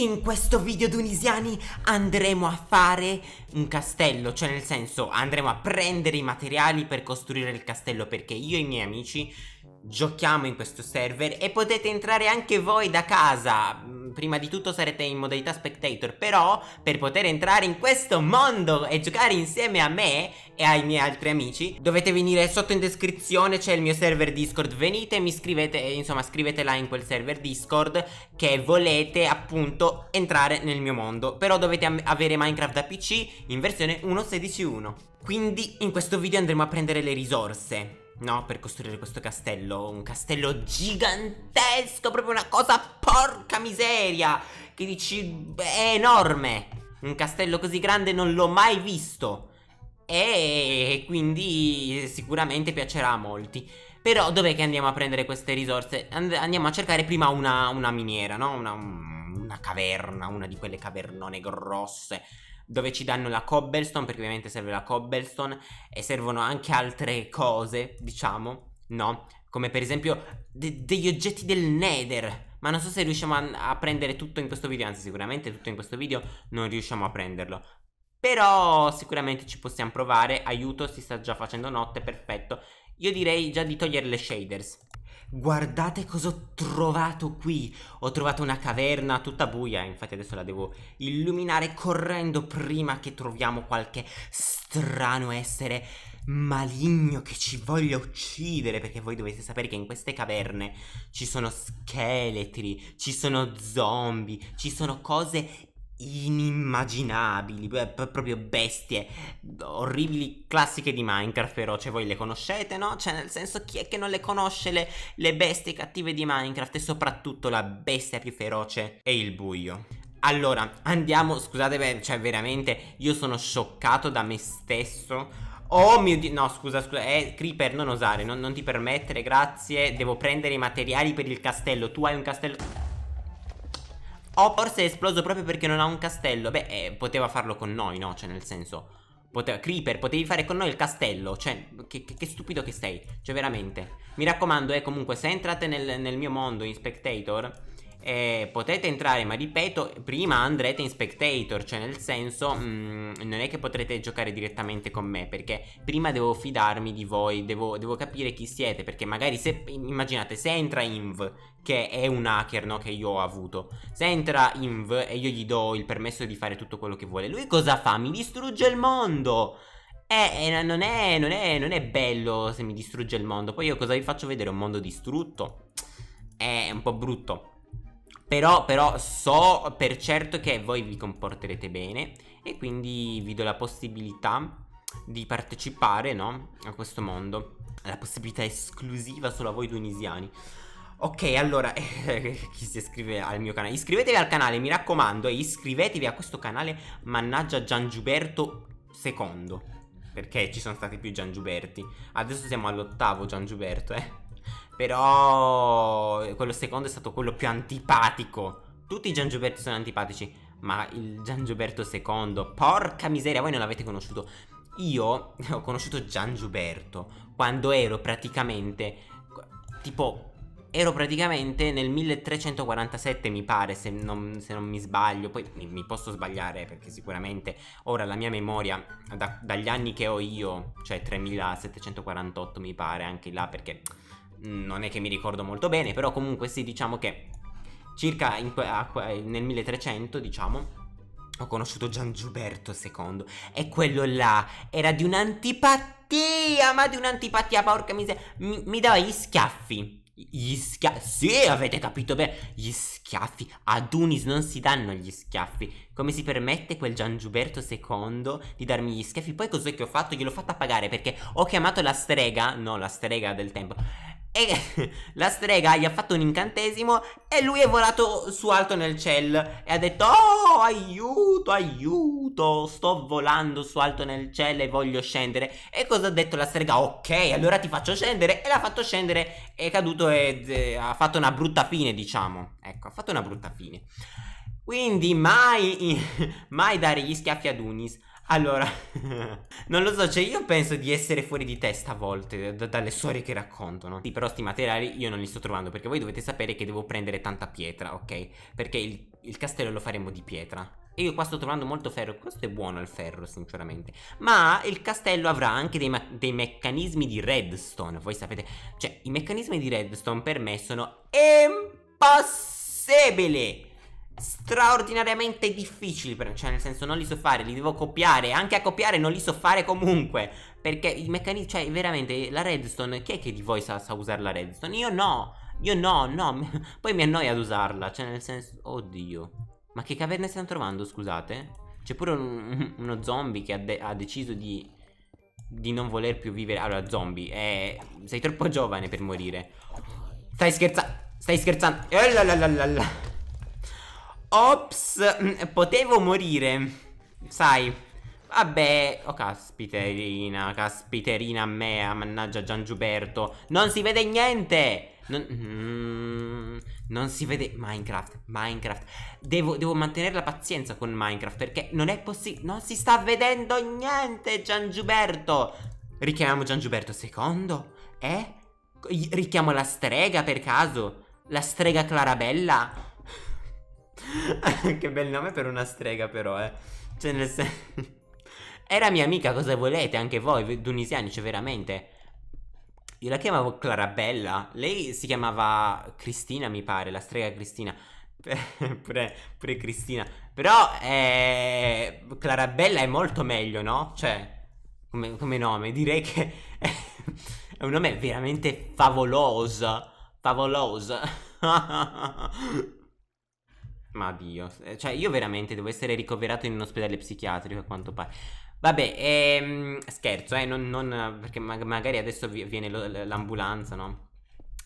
In questo video tunisiani andremo a fare un castello, cioè nel senso andremo a prendere i materiali per costruire il castello perché io e i miei amici giochiamo in questo server e potete entrare anche voi da casa mm, prima di tutto sarete in modalità spectator però per poter entrare in questo mondo e giocare insieme a me e ai miei altri amici dovete venire sotto in descrizione c'è il mio server discord venite mi scrivete eh, insomma scrivete là in quel server discord che volete appunto entrare nel mio mondo però dovete avere minecraft da pc in versione 1.16.1 quindi in questo video andremo a prendere le risorse No, per costruire questo castello, un castello gigantesco, proprio una cosa porca miseria, che dici, è enorme. Un castello così grande non l'ho mai visto. E quindi sicuramente piacerà a molti. Però dov'è che andiamo a prendere queste risorse? And andiamo a cercare prima una, una miniera, no? Una, una caverna, una di quelle cavernone grosse dove ci danno la cobblestone, perché ovviamente serve la cobblestone, e servono anche altre cose, diciamo, no? Come per esempio de- degli oggetti del nether, ma non so se riusciamo a, a, prendere tutto in questo video, anzi sicuramente tutto in questo video non riusciamo a prenderlo. Però sicuramente ci possiamo provare, aiuto, si sta già facendo notte, perfetto. Io direi già di togliere le shaders. Guardate cosa ho trovato qui. Ho trovato una caverna tutta buia, eh, infatti adesso la devo illuminare correndo prima che troviamo qualche strano essere maligno che ci voglia uccidere, perché voi dovete sapere che in queste caverne ci sono scheletri, ci sono zombie, ci sono cose inimmaginabili, proprio bestie, orribili classiche di Minecraft però, cioè voi le conoscete no? Cioè nel senso chi è che non le conosce le, le bestie cattive di Minecraft e soprattutto la bestia più feroce è il buio. Allora andiamo, scusate beh, cioè veramente io sono scioccato da me stesso Oh mio dio, no scusa scusa, eh, Creeper non osare, non, non ti permettere, grazie, devo prendere i materiali per il castello, tu hai un castello... O forse è esploso proprio perché non ha un castello. Beh, eh, poteva farlo con noi, no? Cioè, nel senso... Poteva, Creeper, potevi fare con noi il castello. Cioè, che, che, che stupido che sei. Cioè, veramente. Mi raccomando, eh, comunque, se entrate nel, nel mio mondo in Spectator eh, potete entrare, ma ripeto, prima andrete in spectator, cioè nel senso mh, mm, non è che potrete giocare direttamente con me, perché prima devo fidarmi di voi, devo, devo capire chi siete, perché magari se, immaginate, se entra Inv, che è un hacker, no, che io ho avuto, se entra Inv e io gli do il permesso di fare tutto quello che vuole, lui cosa fa? Mi distrugge il mondo! Eh, eh non, è, non, è, non è bello se mi distrugge il mondo, poi io cosa vi faccio vedere? Un mondo distrutto? È un po' brutto. Però, però so per certo che voi vi comporterete bene e quindi vi do la possibilità di partecipare no? a questo mondo. La possibilità esclusiva solo a voi tunisiani. Ok, allora, eh, chi si iscrive al mio canale? Iscrivetevi al canale, mi raccomando, e iscrivetevi a questo canale, mannaggia Giangiuberto II. Perché ci sono stati più Giangiuberti. Adesso siamo all'ottavo Giangiuberto, eh. Però quello secondo è stato quello più antipatico. Tutti i Giangiuberti sono antipatici, ma il Giangiuberto II, porca miseria, voi non l'avete conosciuto. Io ho conosciuto Giangiuberto quando ero praticamente tipo ero praticamente nel 1347 mi pare se non, se non mi sbaglio poi mi, mi, posso sbagliare perché sicuramente ora la mia memoria da, dagli anni che ho io cioè 3748 mi pare anche là perché Mm, non è che mi ricordo molto bene, però comunque sì, diciamo che circa in, nel 1300, diciamo, ho conosciuto Gian Giuberto II e quello là era di un'antipatia, ma di un'antipatia, porca miseria, mi, mi dava gli schiaffi. Gli schiaffi, sì, avete capito bene, gli schiaffi, ad Unis non si danno gli schiaffi. Come si permette quel Gian Giuberto II di darmi gli schiaffi? Poi cos'è che ho fatto? Gliel'ho fatta pagare perché ho chiamato la strega, no, la strega del tempo e la strega gli ha fatto un incantesimo e lui è volato su alto nel ciel e ha detto Oh aiuto aiuto sto volando su alto nel cielo e voglio scendere E cosa ha detto la strega? Ok allora ti faccio scendere e l'ha fatto scendere è caduto e eh, ha fatto una brutta fine diciamo Ecco ha fatto una brutta fine Quindi mai, mai dare gli schiaffi ad Unis allora, non lo so, cioè io penso di essere fuori di testa a volte eh, d- dalle storie che raccontano. Sì, però sti materiali io non li sto trovando perché voi dovete sapere che devo prendere tanta pietra, ok? Perché il, il castello lo faremo di pietra. E io qua sto trovando molto ferro. Questo è buono il ferro, sinceramente. Ma il castello avrà anche dei, ma- dei, meccanismi di redstone. Voi sapete. Cioè, i meccanismi di redstone per me sono impossibili straordinariamente difficili per, cioè nel senso non li so fare, li devo copiare, anche a copiare non li so fare comunque, perché i meccanismi, cioè veramente la redstone, chi è che di voi sa, sa usare la redstone? Io no, io no, no, poi mi annoia ad usarla, cioè nel senso, oddio, ma che caverne stiamo trovando, scusate? C'è pure un, uno zombie che ha, de ha deciso di, di non voler più vivere, allora zombie, eh, sei troppo giovane per morire, stai scherzando, stai scherzando, eh, la la la la la Ops, mm, potevo morire. Sai. Vabbè, oh caspiterina, caspiterina a me, a mannaggia Giangiuberto. Non si vede niente! Non, mm, non, si vede Minecraft, Minecraft. Devo, devo, mantenere la pazienza con Minecraft perché non è possibile, non si sta vedendo niente Giangiuberto. Richiamiamo Giangiuberto II? Eh? Richiamo la strega per caso? La strega Clarabella? che bel nome per una strega però, eh. Cioè nel senso... Era mia amica, cosa volete? Anche voi, tunisiani, cioè veramente. Io la chiamavo Clarabella. Lei si chiamava Cristina, mi pare, la strega Cristina. Pre, pre Cristina. Però eh, Clarabella è molto meglio, no? Cioè, come, come nome, direi che è un nome veramente favoloso. Favoloso. Ma Dio, eh, cioè io veramente devo essere ricoverato in un ospedale psichiatrico a quanto pare. Vabbè, ehm, scherzo, eh, non, non perché mag- magari adesso viene lo, l'ambulanza, no?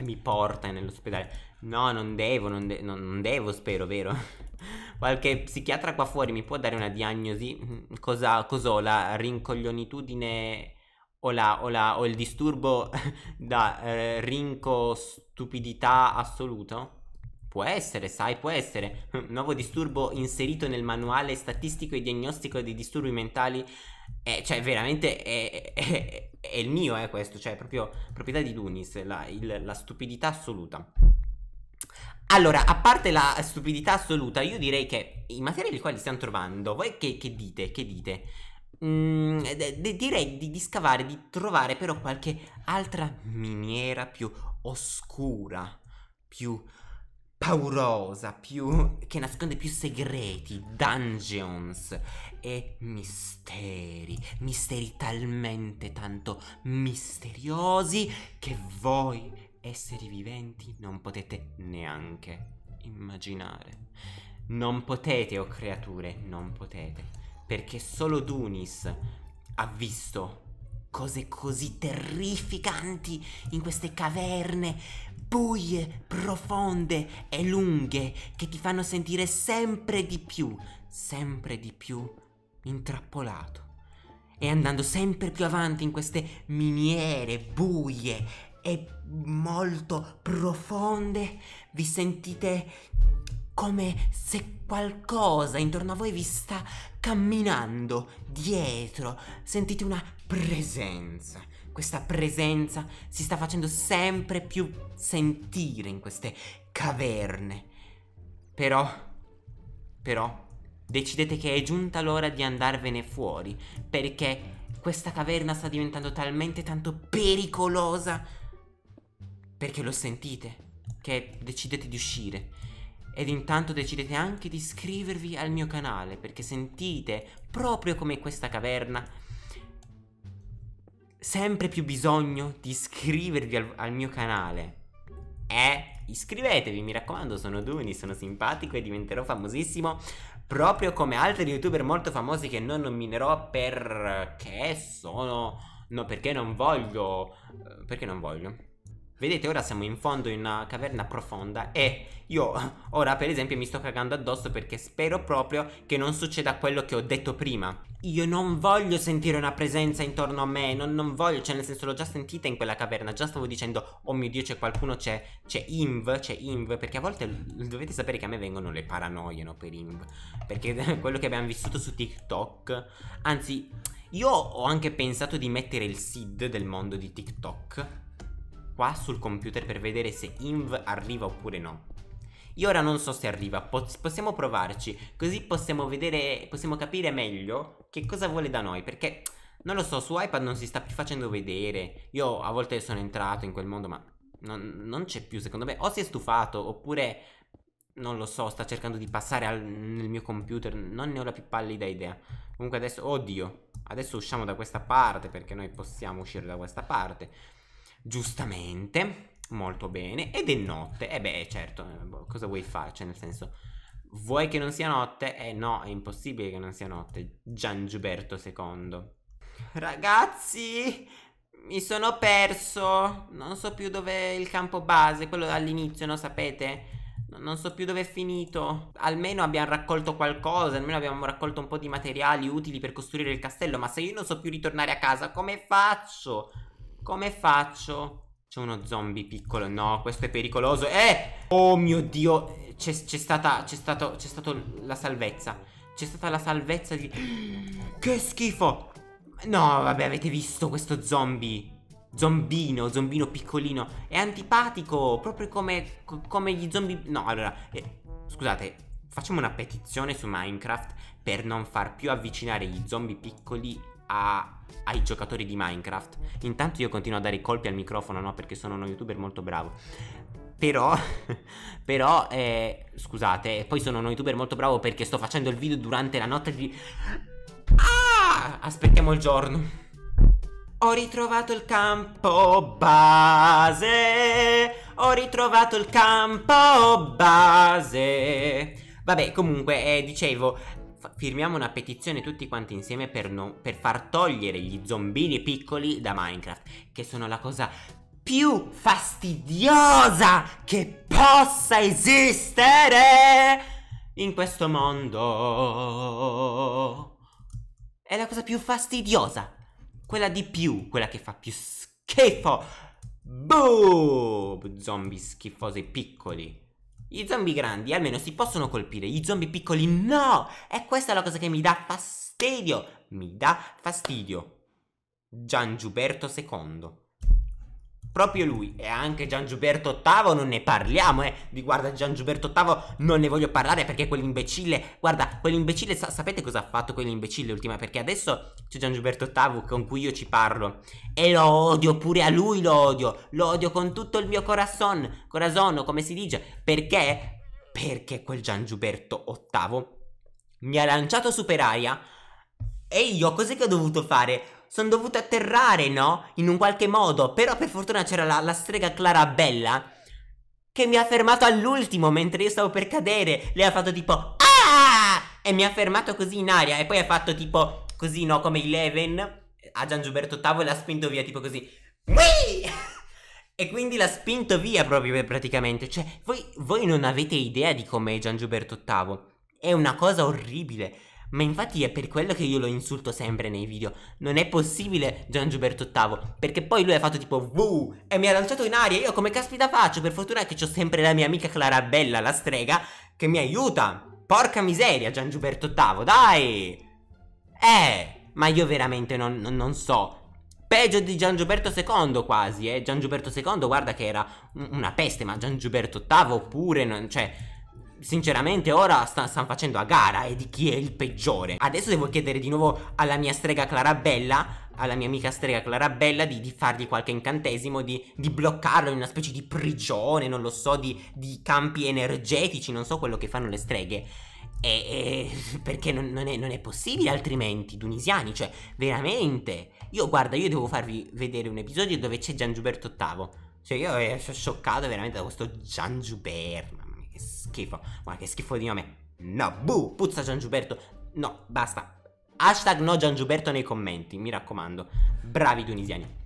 Mi porta nell'ospedale. No, non devo, non, de- non devo, spero, vero? Qualche psichiatra qua fuori mi può dare una diagnosi? Mm, cosa, cos'ho, la rincoglionitudine o, la, o, la, o il disturbo da eh, stupidità assoluto? Può essere, sai, può essere. Nuovo disturbo inserito nel manuale statistico e diagnostico dei disturbi mentali. Eh, cioè, veramente è, è, è, il mio, eh, questo. Cioè, è proprio proprietà di Lunis, la, il, la stupidità assoluta. Allora, a parte la stupidità assoluta, io direi che i materiali quali stiamo trovando, voi che, che dite? Che dite? Mm, d- direi di, di scavare, di trovare però qualche altra miniera più oscura, più paurosa, più, che nasconde più segreti, dungeons e misteri, misteri talmente tanto misteriosi che voi, esseri viventi, non potete neanche immaginare. Non potete, o oh creature, non potete, perché solo Dunis ha visto cose così terrificanti in queste caverne buie, profonde e lunghe che ti fanno sentire sempre di più, sempre di più intrappolato. E andando sempre più avanti in queste miniere buie e molto profonde, vi sentite come se qualcosa intorno a voi vi sta camminando dietro, sentite una presenza. Questa presenza si sta facendo sempre più sentire in queste caverne. Però, però, decidete che è giunta l'ora di andarvene fuori, perché questa caverna sta diventando talmente tanto pericolosa, perché lo sentite, che decidete di uscire. Ed intanto decidete anche di iscrivervi al mio canale perché sentite, proprio come questa caverna, sempre più bisogno di iscrivervi al, al mio canale. Eh? Iscrivetevi, mi raccomando, sono Duni, sono simpatico e diventerò famosissimo proprio come altri youtuber molto famosi che non nominerò perché sono... No, perché non voglio... Eh, perché non voglio? Vedete, ora siamo in fondo in una caverna profonda e io ora per esempio mi sto cagando addosso perché spero proprio che non succeda quello che ho detto prima. Io non voglio sentire una presenza intorno a me, non, non voglio, cioè nel senso l'ho già sentita in quella caverna, già stavo dicendo oh mio dio c'è qualcuno, c'è, c'è Inv, c'è Inv, perché a volte dovete sapere che a me vengono le paranoie no, per Inv, perché quello che abbiamo vissuto su TikTok, anzi io ho anche pensato di mettere il seed del mondo di TikTok qua sul computer per vedere se inv arriva oppure no. Io ora non so se arriva, possiamo provarci, così possiamo vedere, possiamo capire meglio che cosa vuole da noi, perché non lo so, su iPad non si sta più facendo vedere. Io a volte sono entrato in quel mondo, ma non, non c'è più, secondo me. O si è stufato, oppure, non lo so, sta cercando di passare al, nel mio computer. Non ne ho la più pallida idea. Comunque adesso, oddio, adesso usciamo da questa parte, perché noi possiamo uscire da questa parte giustamente, molto bene, ed è notte, e eh beh certo, eh, boh, cosa vuoi fare? Cioè nel senso, vuoi che non sia notte? Eh no, è impossibile che non sia notte, Gian Giuberto II. Ragazzi, mi sono perso, non so più dove è il campo base, quello all'inizio, no sapete? Non so più dove è finito. Almeno abbiamo raccolto qualcosa, almeno abbiamo raccolto un po' di materiali utili per costruire il castello, ma se io non so più ritornare a casa, come faccio? Come faccio? C'è uno zombie piccolo. No, questo è pericoloso. Eh! Oh mio Dio. C'è stata... C'è stato... C'è stata la salvezza. C'è stata la salvezza di... Che schifo! No, vabbè, avete visto questo zombie? Zombino, zombino piccolino. È antipatico, proprio come, come gli zombie... No, allora... Eh, scusate, facciamo una petizione su Minecraft per non far più avvicinare gli zombie piccoli a, ai giocatori di Minecraft. Intanto io continuo a dare i colpi al microfono, no? Perché sono uno youtuber molto bravo. Però, però, eh, scusate, eh, poi sono uno youtuber molto bravo perché sto facendo il video durante la notte di... Ah! Aspettiamo il giorno. Ho ritrovato il campo base. Ho ritrovato il campo base. Vabbè, comunque, eh, dicevo, firmiamo una petizione tutti quanti insieme per, no, per far togliere gli zombini piccoli da Minecraft, che sono la cosa più fastidiosa che possa esistere in questo mondo. È la cosa più fastidiosa, quella di più, quella che fa più schifo. Boom! Zombie schifosi piccoli. I zombie grandi almeno si possono colpire, gli zombie piccoli no! E questa è la cosa che mi dà fastidio! Mi dà fastidio. Gian Giuberto II proprio lui e anche Gian Giuberto Ottavo non ne parliamo eh di guarda Gian Giuberto Ottavo non ne voglio parlare perché quell'imbecille guarda quell'imbecille sa- sapete cosa ha fatto quell'imbecille ultima perché adesso c'è Gian Giuberto Ottavo con cui io ci parlo e lo odio pure a lui lo odio lo odio con tutto il mio corazon corazon come si dice perché perché quel Gian Giuberto Ottavo mi ha lanciato superaia e io cos'è che ho dovuto fare sono dovuto atterrare, no? In un qualche modo. Però per fortuna c'era la, la strega Clarabella che mi ha fermato all'ultimo mentre io stavo per cadere. Lei ha fatto tipo "Ah!" e mi ha fermato così in aria e poi ha fatto tipo così, no, come Eleven a Gian Giuberto Ottavo e l'ha spinto via tipo così. e quindi l'ha spinto via proprio praticamente. Cioè, voi, voi non avete idea di com'è Gian Giuberto Ottavo. È una cosa orribile. Ma infatti è per quello che io lo insulto sempre nei video. Non è possibile Gian Giuberto VIII, perché poi lui ha fatto tipo wow e mi ha lanciato in aria. Io come caspita faccio? Per fortuna che ho sempre la mia amica Clarabella, la strega, che mi aiuta. Porca miseria, Gian Giuberto VIII, dai! Eh, ma io veramente non, non so peggio di Gian Giuberto II quasi, eh. Gian Giuberto II guarda che era una peste, ma Gian Giuberto VIII oppure non, cioè, sinceramente ora sta, stanno facendo a gara e eh, di chi è il peggiore. Adesso devo chiedere di nuovo alla mia strega Clarabella alla mia amica strega Clarabella di, di fargli qualche incantesimo, di, di, bloccarlo in una specie di prigione, non lo so, di, di campi energetici, non so quello che fanno le streghe. E, e perché non, non, è, non, è, possibile altrimenti, tunisiani, cioè veramente. Io guarda, io devo farvi vedere un episodio dove c'è Gian Giuberto VIII. Cioè io eh, sono scioccato veramente da questo Gian Giuberto che schifo, Guarda che schifo di nome. No, buh, puzza Giangiuberto. No, basta. Hashtag no Giangiuberto nei commenti, mi raccomando. Bravi tunisiani.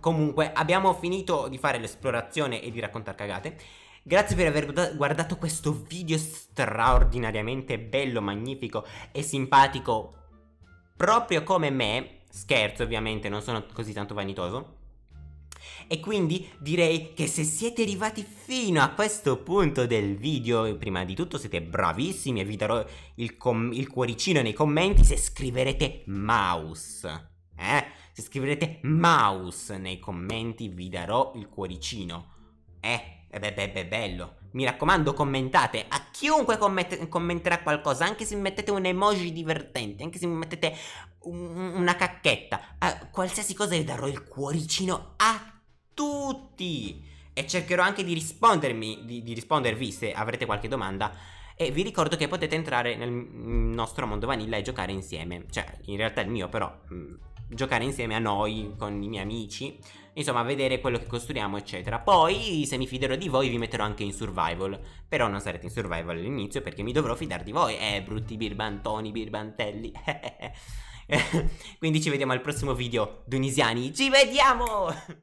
Comunque, abbiamo finito di fare l'esplorazione e di raccontare cagate. Grazie per aver guardato questo video straordinariamente bello, magnifico e simpatico. Proprio come me. Scherzo, ovviamente, non sono così tanto vanitoso. E quindi direi che se siete arrivati fino a questo punto del video, prima di tutto siete bravissimi e vi darò il, il cuoricino nei commenti se scriverete mouse. Eh? Se scriverete mouse nei commenti vi darò il cuoricino. Eh? E eh, beh, beh, beh, bello. Mi raccomando, commentate. A chiunque commenterà qualcosa, anche se mettete un emoji divertente, anche se mettete un una cacchetta, a qualsiasi cosa io darò il cuoricino a tutti e cercherò anche di rispondermi, di, di rispondervi se avrete qualche domanda e vi ricordo che potete entrare nel nostro mondo vanilla e giocare insieme, cioè in realtà il mio però, mh, mm, giocare insieme a noi, con i miei amici, insomma vedere quello che costruiamo eccetera. Poi se mi fiderò di voi vi metterò anche in survival, però non sarete in survival all'inizio perché mi dovrò fidare di voi, eh brutti birbantoni, birbantelli. Quindi ci vediamo al prossimo video, Dunisiani, ci vediamo!